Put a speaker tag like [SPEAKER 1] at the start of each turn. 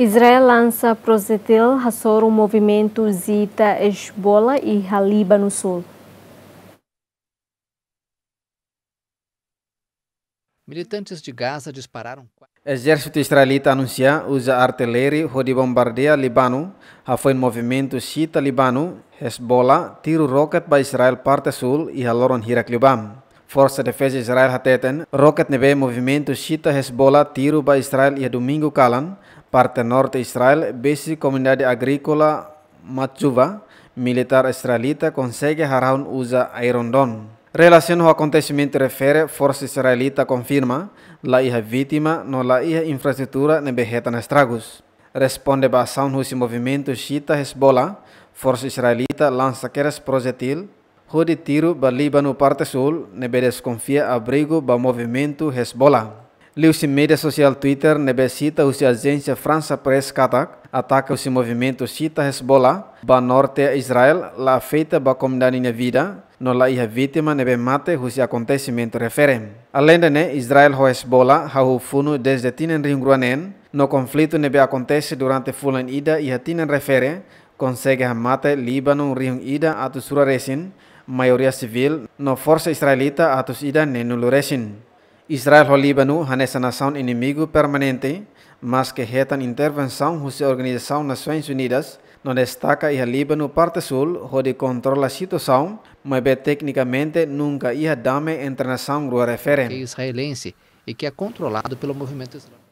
[SPEAKER 1] Israel lança prosetel Hassor o movimento Zita Hezbollah e Haliba no sul. Militantes de Gaza dispararam. Exército israelita anuncia usa artilharia rode bombardeia Líbano. Foi um movimento Shita Líbano. Hezbollah tiro rocket para Israel parte sul e haloron Hirak Líbano. Força de Defesa de Israel hateten, rocket nebe movimento Shita Hezbollah tiro ba Israel e domingo Kalan, parte norte Israel, besi comunidade agrícola Matsuva, militar israelita consegue Haraun usa En Relación ao acontecimiento, refere, força israelita confirma, la hija vítima no la hija infraestrutura nebe retan estragos. Responde ba Sound movimento Shita Hezbollah, força israelita lança queres projetil, Rode tiro ba Líbano parte sul, nebe desconfia abrigo ba movimento Hezbollah. Liu-se mídia social Twitter nebe cita usi agência França Press Katak, ataca o movimento cita Hezbollah, ba norte Israel, la feita ba comunidade na vida, no la vítima nebe mate usi acontecimento refere Além de ne, Israel ho Hezbollah ha funo desde tinen ringruanen, no conflito nebe acontece durante fulan ida iha tinen refere, consegue ha mate Líbano rin ida atu suraresin, maioria civil, no força israelita atos ida nenulu resin. Israel ho Líbano hanessa nação inimigo permanente, mas que retan intervenção russa Organização Nações Unidas, não destaca ia Líbano parte sul, onde controla a situação, mas tecnicamente nunca ia dame entre nação rua referente. É israelense e que é controlado pelo movimento islâmico.